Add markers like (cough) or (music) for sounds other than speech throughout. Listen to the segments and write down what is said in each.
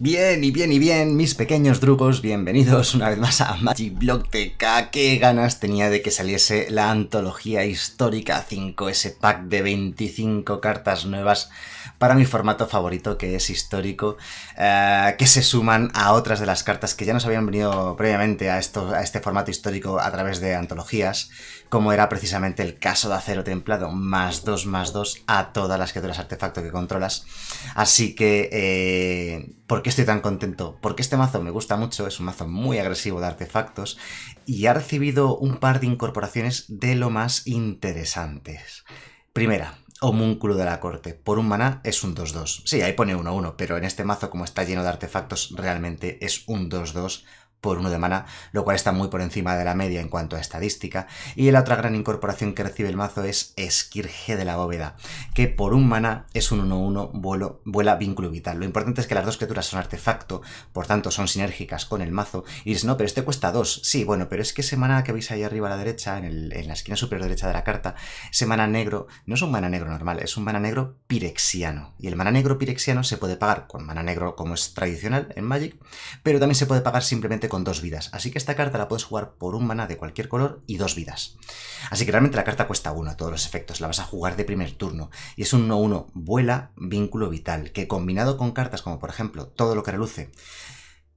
Bien y bien y bien, mis pequeños drugos, bienvenidos una vez más a Magic Block TK. Qué ganas tenía de que saliese la antología histórica 5, ese pack de 25 cartas nuevas para mi formato favorito, que es histórico, eh, que se suman a otras de las cartas que ya nos habían venido previamente a, esto, a este formato histórico a través de antologías, como era precisamente el caso de acero templado, más 2 más 2 a todas las criaturas artefacto que controlas. Así que, eh, ¿por qué estoy tan contento? Porque este mazo me gusta mucho, es un mazo muy agresivo de artefactos y ha recibido un par de incorporaciones de lo más interesantes. Primera, Homúnculo de la corte. Por un maná es un 2-2. Sí, ahí pone 1-1, pero en este mazo, como está lleno de artefactos, realmente es un 2-2 por uno de mana, lo cual está muy por encima de la media en cuanto a estadística. Y la otra gran incorporación que recibe el mazo es Esquirje de la Bóveda, que por un mana es un 1-1 vuela vínculo vital. Lo importante es que las dos criaturas son artefacto, por tanto son sinérgicas con el mazo. Y dices, no, pero este cuesta 2. Sí, bueno, pero es que ese mana que veis ahí arriba a la derecha, en, la esquina superior derecha de la carta, ese mana negro no es un mana negro normal, es un mana negro pirexiano. Y el mana negro pirexiano se puede pagar con mana negro como es tradicional en Magic, pero también se puede pagar simplemente con con dos vidas. Así que esta carta la puedes jugar por un mana de cualquier color y dos vidas. Así que realmente la carta cuesta uno todos los efectos, la vas a jugar de primer turno. Y es un 1-1, vuela, vínculo vital, que combinado con cartas como por ejemplo todo lo que reluce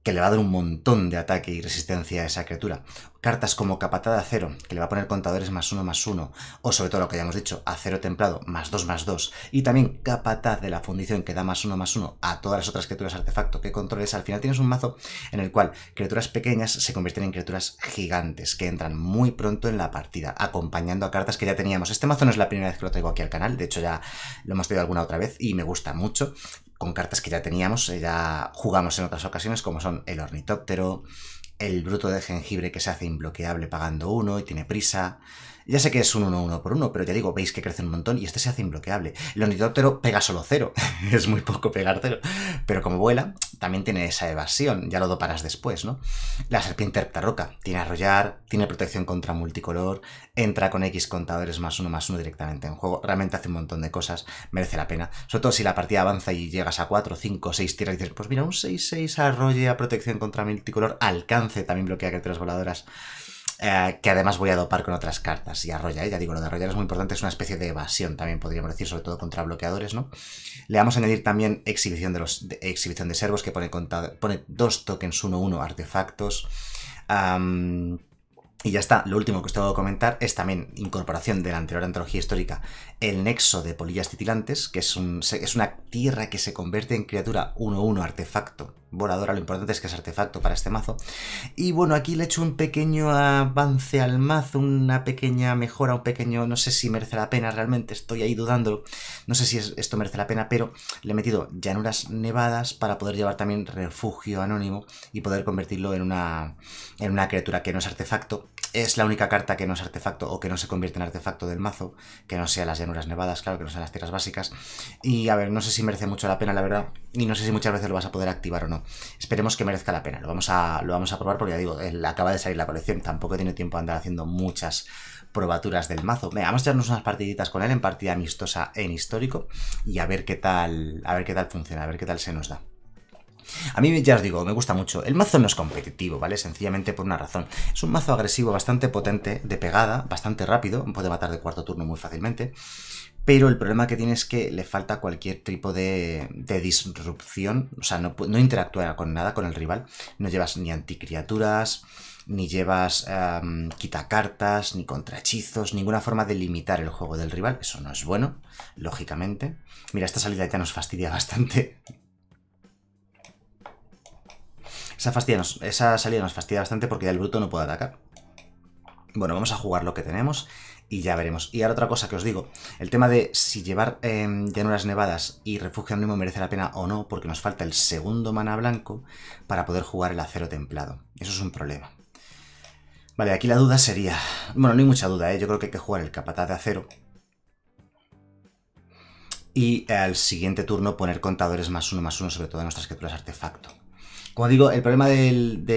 que le va a dar un montón de ataque y resistencia a esa criatura. Cartas como Capataz de Acero, que le va a poner contadores más uno más uno, o sobre todo lo que ya hemos dicho, Acero Templado más dos más dos, y también Capataz de la Fundición, que da más uno más uno a todas las otras criaturas artefacto que controles. Al final tienes un mazo en el cual criaturas pequeñas se convierten en criaturas gigantes, que entran muy pronto en la partida, acompañando a cartas que ya teníamos. Este mazo no es la primera vez que lo traigo aquí al canal, de hecho ya lo hemos traído alguna otra vez y me gusta mucho, con cartas que ya teníamos, eh, ya jugamos en otras ocasiones, como son el ornitóptero, el bruto de jengibre que se hace imbloqueable pagando uno y tiene prisa, ya sé que es un 1 1 por 1, pero ya digo, veis que crece un montón y este se hace imbloqueable. El ornitóptero pega solo 0, (laughs) es muy poco pegar pero como vuela, también tiene esa evasión, ya lo doparás después, ¿no? La serpiente roca tiene arrollar, tiene protección contra multicolor, entra con X contadores más uno más uno directamente en juego, realmente hace un montón de cosas, merece la pena. Sobre todo si la partida avanza y llegas a 4, 5, 6 tiras y dices, pues mira, un 6-6 arrolla protección contra multicolor, alcance también bloquea criaturas voladoras. Eh, que además voy a dopar con otras cartas y arrollar. Ya digo, lo de arrollar es muy importante, es una especie de evasión también, podríamos decir, sobre todo contra bloqueadores, ¿no? Le vamos a añadir también exhibición de, los, exhibición de servos, que pone, pone dos tokens 1-1 artefactos. Y ya está, lo último que os tengo que comentar es también incorporación de la anterior antología histórica, el nexo de polillas titilantes, que es, una tierra que se convierte en criatura 1-1 artefacto voladora, lo importante es que es artefacto para este mazo. Y bueno, aquí le he hecho un pequeño avance al mazo, una pequeña mejora, un pequeño, no sé si merece la pena realmente, estoy ahí dudando, no sé si esto merece la pena, pero le he metido llanuras nevadas para poder llevar también refugio anónimo y poder convertirlo en una, en una criatura que no es artefacto es la única carta que no es artefacto o que no se convierte en artefacto del mazo, que no sea las llanuras nevadas, claro, que no sean las tierras básicas. Y a ver, no sé si merece mucho la pena, la verdad, y no sé si muchas veces lo vas a poder activar o no. Esperemos que merezca la pena, lo vamos a, lo vamos a probar porque ya digo, él eh, acaba de salir la colección, tampoco tiene tiempo de andar haciendo muchas probaturas del mazo. vamos a echarnos unas partiditas con él en partida amistosa en histórico y a ver qué tal, a ver qué tal funciona, a ver qué tal se nos da. A mí ya os digo, me gusta mucho. El mazo no es competitivo, ¿vale? Sencillamente por una razón. Es un mazo agresivo bastante potente, de pegada, bastante rápido, puede matar de cuarto turno muy fácilmente. Pero el problema que tiene es que le falta cualquier tipo de, disrupción, o sea, no, interactúa con nada, con el rival. No llevas ni anticriaturas, ni llevas quitacartas, ni contrahechizos, ninguna forma de limitar el juego del rival. Eso no es bueno, lógicamente. Mira, esta salida ya nos fastidia (laughs) bastante. Esa, esa salida nos fastidia bastante porque ya el bruto no puede atacar. Bueno, vamos a jugar lo que tenemos y ya veremos. Y ahora otra cosa que os digo, el tema de si llevar em, llanuras nevadas y refugio anónimo merece la pena o no, porque nos falta el segundo mana blanco para poder jugar el acero templado. Eso es un problema. Vale, aquí la duda sería... Bueno, no hay mucha duda, ¿eh? yo creo que hay que jugar el capataz de acero. Y al siguiente turno poner contadores más uno más uno, sobre todo nuestras criaturas artefacto. Como digo, el problema de,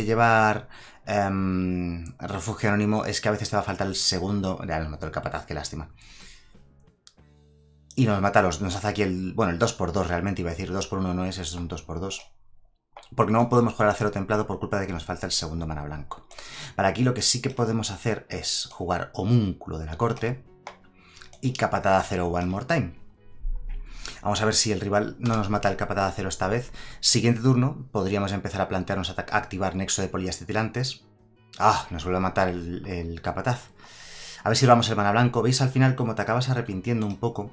llevar em, refugio anónimo es que a veces te va a faltar el segundo. Ya nos mató el capataz, qué lástima. Y nos mata los. Nos hace aquí el. Bueno, el 2x2 realmente, iba a decir 2x1 no es, es un 2x2. Porque no podemos jugar a cero templado por culpa de que nos falta el segundo mana blanco. Para aquí lo que sí que podemos hacer es jugar homúnculo de la corte y capatada 0 one more time. Vamos a ver si el rival no nos mata el capataz de acero esta vez. Siguiente turno, podríamos empezar a plantearnos activar nexo de tirantes. ¡Ah! Nos vuelve a matar el, capataz. A ver si vamos el mana blanco. ¿Veis al final como te acabas arrepintiendo un poco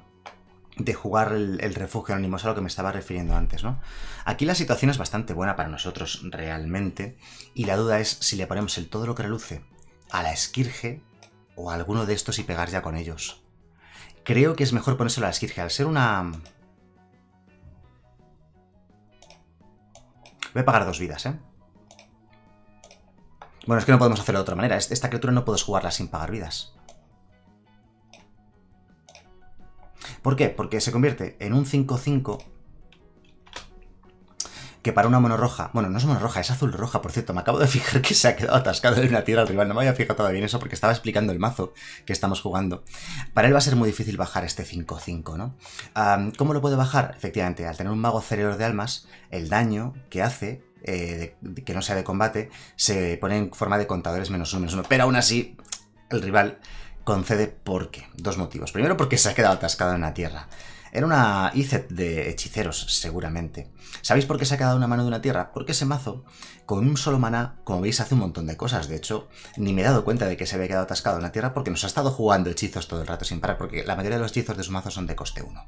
de jugar el, refugio anónimo? Es a lo que me estaba refiriendo antes, ¿no? Aquí la situación es bastante buena para nosotros realmente. Y la duda es si le ponemos el todo lo que reluce a la esquirge o a alguno de estos y pegar ya con ellos. Creo que es mejor ponérselo a la esquirge. Al ser una, Voy a pagar dos vidas, ¿eh? Bueno, es que no podemos hacerlo de otra manera. Este, esta criatura no puedes jugarla sin pagar vidas. ¿Por qué? Porque se convierte en un 5-5 que para una roja, bueno, no es roja, es azul roja, por cierto, me acabo de fijar que se ha quedado atascado en la tierra al rival, no me había fijado todavía en eso porque estaba explicando el mazo que estamos jugando. Para él va a ser muy difícil bajar este 5-5, ¿no? ¿Cómo lo puede bajar? Efectivamente, al tener un mago cerebro de almas, el daño que hace eh, que no sea de combate, se pone en forma de contadores menos uno, menos uno. Pero aún así, el rival concede por qué. Dos motivos. Primero, porque se ha quedado atascado en la tierra. Era una ICET de hechiceros, seguramente. ¿Sabéis por qué se ha quedado una mano de una tierra? Porque ese mazo, con un solo maná, como veis, hace un montón de cosas. De hecho, ni me he dado cuenta de que se había quedado atascado en la tierra porque nos ha estado jugando hechizos todo el rato sin parar, porque la mayoría de los hechizos de su mazo son de coste 1.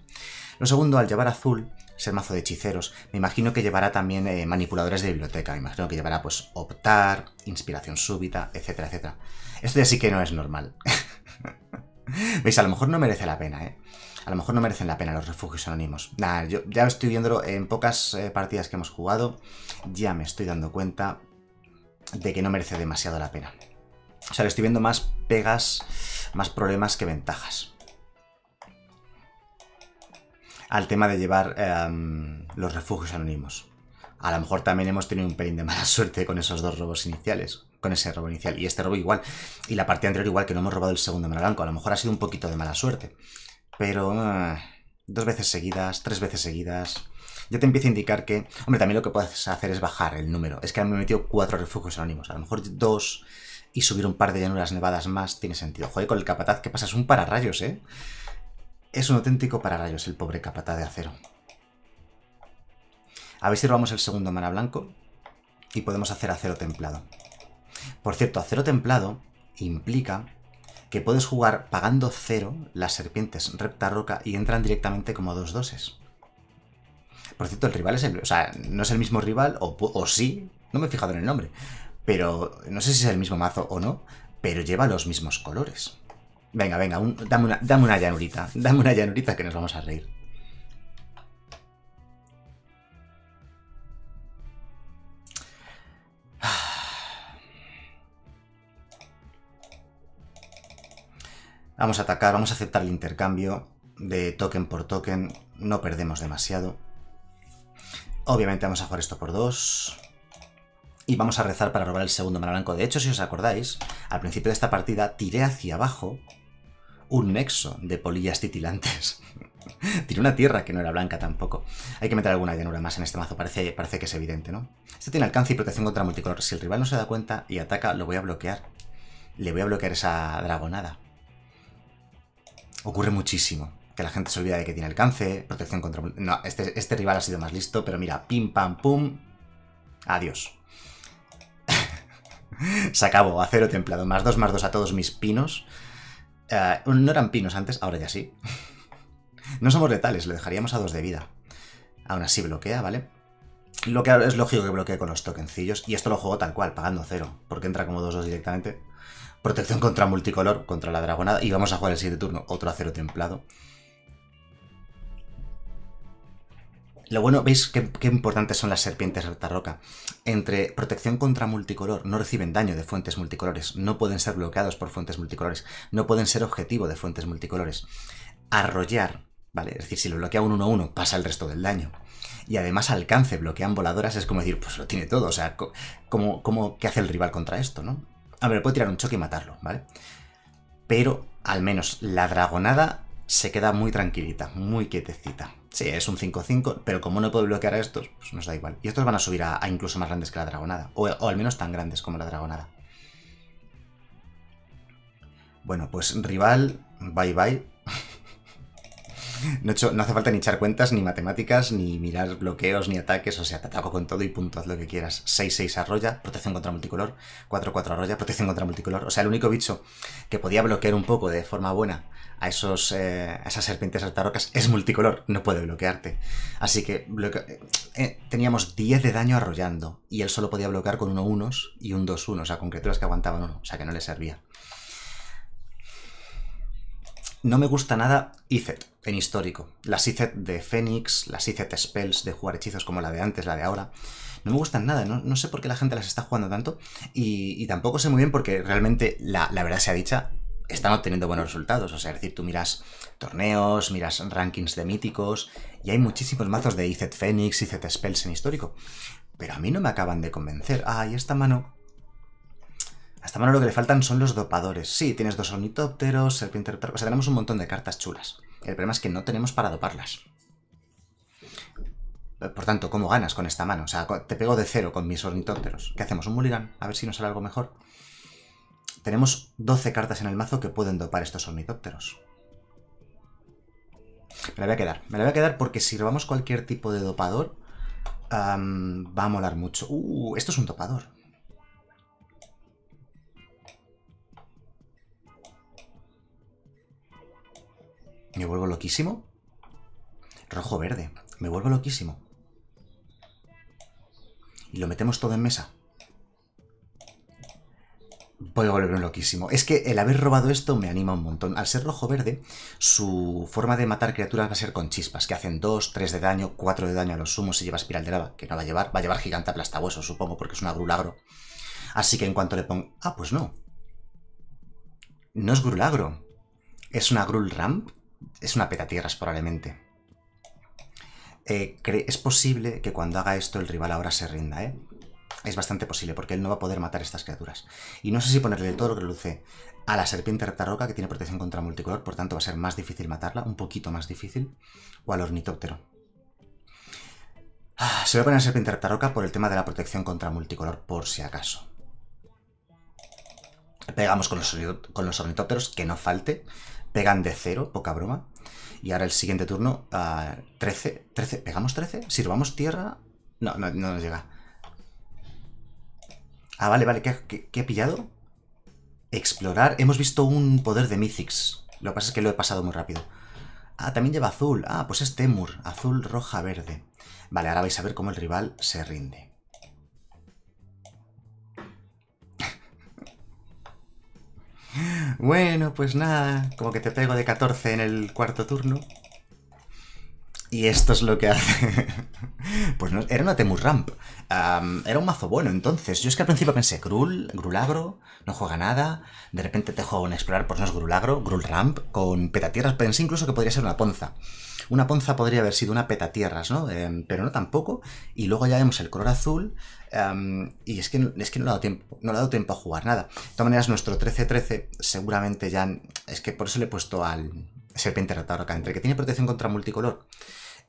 Lo segundo, al llevar azul, ese mazo de hechiceros, me imagino que llevará también eh, manipuladores de biblioteca, me imagino que llevará pues optar, inspiración súbita, etcétera, etcétera. Esto ya sí que no es normal. (laughs) ¿Veis? A lo mejor no merece la pena, ¿eh? a lo mejor no merecen la pena los refugios anónimos. Nada, yo ya estoy viéndolo en pocas eh, partidas que hemos jugado, ya me estoy dando cuenta de que no merece demasiado la pena. O sea, le estoy viendo más pegas, más problemas que ventajas. Al tema de llevar em, los refugios anónimos. A lo mejor también hemos tenido un pelín de mala (laughs) suerte con esos dos robos iniciales. Con ese robo inicial. Y este robo igual. Y la partida anterior igual, que no hemos robado el segundo en blanco. A lo mejor ha sido un poquito de mala suerte pero ah, dos veces seguidas, tres veces seguidas, ya te empiezo a indicar que, hombre, también lo que puedes hacer es bajar el número. Es que me he metido cuatro refugios anónimos, a lo mejor dos y subir un par de llanuras nevadas más tiene sentido. Joder, con el capataz que Es un pararrayos, ¿eh? Es un auténtico pararrayos el pobre capataz de acero. A ver si robamos el segundo mana blanco y podemos hacer acero templado. Por cierto, acero templado implica que puedes jugar pagando cero las serpientes roca y entran directamente como dos doses. Por cierto, el rival es el... O sea, no es el mismo rival, o, o sí, no me he fijado en el nombre, pero no sé si es el mismo mazo o no, pero lleva los mismos colores. Venga, venga, dame una llanurita, dame una llanurita que nos vamos a reír. Vamos a atacar, vamos a aceptar el intercambio de token por token. No perdemos demasiado. Obviamente vamos a jugar esto por dos. Y vamos a rezar para robar el segundo mana blanco. De hecho, si os acordáis, al principio de esta partida tiré hacia abajo un nexo de polillas titilantes. (laughs) Tiré una tierra que no era blanca tampoco. Hay que meter alguna llanura más en este mazo, parece, parece que es evidente, ¿no? Este tiene alcance y protección contra multicolor. Si el rival no se da cuenta y ataca, lo voy a bloquear. Le voy a bloquear esa dragonada ocurre muchísimo. Que la gente se olvida de que tiene alcance, protección contra... No, este, este rival ha sido más listo, pero mira, pim, pam, pum. Adiós. (laughs) se acabó, acero templado, más dos, más dos a todos mis pinos. Eh, no eran pinos antes, ahora ya sí. (laughs) no somos letales, le dejaríamos a dos de vida. Aún así bloquea, ¿vale? Lo que es lógico que bloquee con los tokencillos, y esto lo juego tal cual, pagando cero, porque entra como dos, dos directamente. Protección contra multicolor, contra la dragonada. Y vamos a jugar el siguiente turno, otro acero templado. Lo bueno, veis qué, importantes son las serpientes alta roca Entre protección contra multicolor, no reciben daño de fuentes multicolores, no pueden ser bloqueados por fuentes multicolores, no pueden ser objetivo de fuentes multicolores. Arrollar, ¿vale? Es decir, si lo bloquea un 1-1, pasa el resto del daño. Y además alcance, bloquean voladoras, es como decir, pues lo tiene todo, o sea, ¿cómo, cómo, qué hace el rival contra esto, no? A ver, puedo tirar un choque y matarlo, ¿vale? Pero al menos la dragonada se queda muy tranquilita, muy quietecita. Sí, es un 5-5, pero como no puedo bloquear a estos, pues nos da igual. Y estos van a subir a, incluso más grandes que la dragonada, o, o al menos tan grandes como la dragonada. Bueno, pues rival, bye bye. (laughs) (laughs) No, hace falta ni echar cuentas, ni matemáticas, ni mirar bloqueos, ni ataques. O sea, te ataco con todo y punto, haz lo que quieras. 6-6 arroya, protección contra multicolor. 4-4 arroya, protección contra multicolor. O sea, el único bicho que podía bloquear un poco de forma buena a, esos, eh, a esas serpientes altarrocas es multicolor, no puede bloquearte. Así que eh, teníamos 10 de daño arrollando y él solo podía bloquear con 1-1 y un 2-1, o sea, con criaturas que aguantaban uno, o sea, que no le servía. No me gusta nada IZET en histórico. Las IZET de Fénix, las IZET Spells de jugar hechizos como la de antes, la de ahora. No me gustan nada, no, sé por qué la gente las está jugando tanto y, tampoco sé muy bien porque realmente la, la verdad sea dicha, están obteniendo buenos resultados. O sea, es decir, tú miras torneos, miras rankings de míticos, y hay muchísimos mazos de IZET Fénix, IZET Spells en histórico. Pero a mí no me acaban de convencer. Ah, y esta mano hasta mano lo que le faltan son los dopadores. Sí, tienes dos ornitópteros, serpiente... O sea, tenemos un montón de cartas chulas. El problema es que no tenemos para doparlas. Eh, por tanto, ¿cómo ganas con esta mano? O sea, te pego de cero con mis ornitópteros. ¿Qué hacemos? ¿Un mulligan? A ver si nos sale algo mejor. Tenemos 12 cartas en el mazo que pueden dopar estos ornitópteros. Me la voy a quedar. Me la voy a quedar porque si robamos cualquier tipo de dopador, va a molar mucho. Uh, esto es un dopador. Me vuelvo loquísimo. Rojo-verde. Me vuelvo loquísimo. Y lo metemos todo en mesa. Voy a un loquísimo. Es que el haber robado esto me anima un montón. Al ser rojo-verde, su forma de matar criaturas va a ser con chispas, que hacen 2, 3 de daño, 4 de daño a los sumos y lleva espiral de lava, que no va a llevar. Va a llevar gigante hueso, supongo, porque es una grulagro. Así que en cuanto le pongo... Ah, pues no. No es grulagro. Es una grul ramp. Es una tierras probablemente. Eh, es posible que cuando haga esto el rival ahora se rinda, ¿eh? Es bastante posible, porque él no va a poder matar estas criaturas. Y no sé si ponerle el toro que luce a la serpiente retarroca, que tiene protección contra multicolor, por tanto va a ser más difícil matarla, un poquito más difícil, o al ornitóptero. Ah, se voy a poner a serpiente retarroca por el tema de la protección contra multicolor, por si acaso. Pegamos con los, con los ornitópteros, que no falte pegan de cero, poca broma. Y ahora el siguiente turno, 13, ah, 13, ¿pegamos 13? ¿Sirvamos tierra? No, no, nos llega. Ah, vale, vale, ¿qué, he pillado? Explorar, hemos visto un poder de Mythics. Lo que pasa es que lo he pasado muy rápido. Ah, también lleva azul. Ah, pues es Temur. Azul, roja, verde. Vale, ahora vais a ver cómo el rival se rinde. Bueno, pues nada, como que te pego de 14 en el cuarto turno. Y esto es lo que hace. (laughs) pues no, era una Temur Ramp. era un mazo bueno, entonces. Yo es que al principio pensé, Grul, Grulagro, no juega nada. De repente te juego un explorar, pues no es Grulagro, Grul Ramp, con petatierras. Pensé incluso que podría ser una ponza. Una ponza podría haber sido una petatierras, ¿no? Em, pero no tampoco. Y luego ya vemos el color azul. y es que, es que no le ha dado tiempo, no tiempo a jugar nada. De todas maneras, nuestro 13-13 seguramente ya. Es que por eso le he puesto al serpiente ratar acá, entre que tiene protección contra multicolor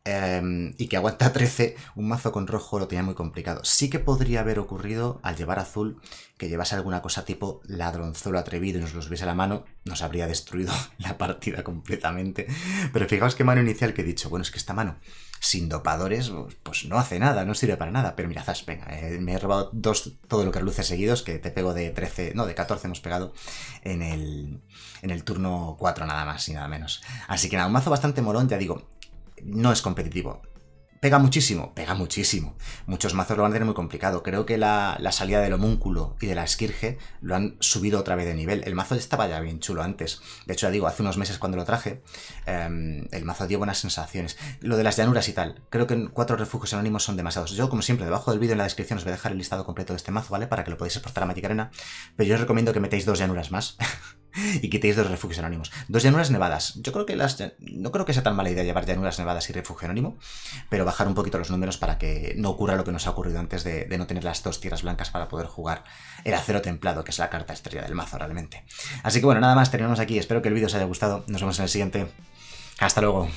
Em, y que aguanta 13, (laughs) un mazo con rojo lo tenía muy complicado. Sí que podría haber ocurrido al llevar azul que llevase alguna cosa tipo ladronzolo atrevido y nos lo hubiese a la mano, nos habría destruido (laughs) la partida completamente. Pero fijaos qué mano inicial que he dicho, bueno, es que esta mano sin dopadores pues no hace nada, no sirve para nada. Pero mira, venga, eh, me he robado dos, todo lo que luce seguidos, que te pego de 13, no, de 14 hemos pegado en el, en el turno 4 nada más y nada menos. Así que nada, un mazo bastante molón, ya digo, no es competitivo. Pega muchísimo, pega muchísimo. Muchos mazos lo van a tener muy complicado. Creo que la, salida del homúnculo y de la esquirge lo han subido otra vez de nivel. El mazo este estaba ya bien chulo antes. De hecho, ya digo, hace unos meses cuando lo traje, em, el mazo dio buenas sensaciones. Lo de las llanuras y tal, creo que cuatro refugios anónimos son demasiados. Yo, como siempre, debajo del vídeo en la descripción os voy a dejar el listado completo de este mazo, ¿vale? Para que lo podáis exportar a Magic Arena. Pero yo os recomiendo que metéis dos llanuras más. (laughs) y quitéis dos refugios anónimos. Dos llanuras nevadas. Yo creo que las. No creo que sea tan mala idea llevar llanuras nevadas y refugio anónimo, pero bajar un poquito los números para que no ocurra lo que nos ha ocurrido antes de, no tener las dos tierras blancas para poder jugar el acero templado, que es la carta estrella del mazo realmente. Así que bueno, nada más, terminamos aquí. Espero que el vídeo os haya gustado. Nos vemos en el siguiente. Hasta luego.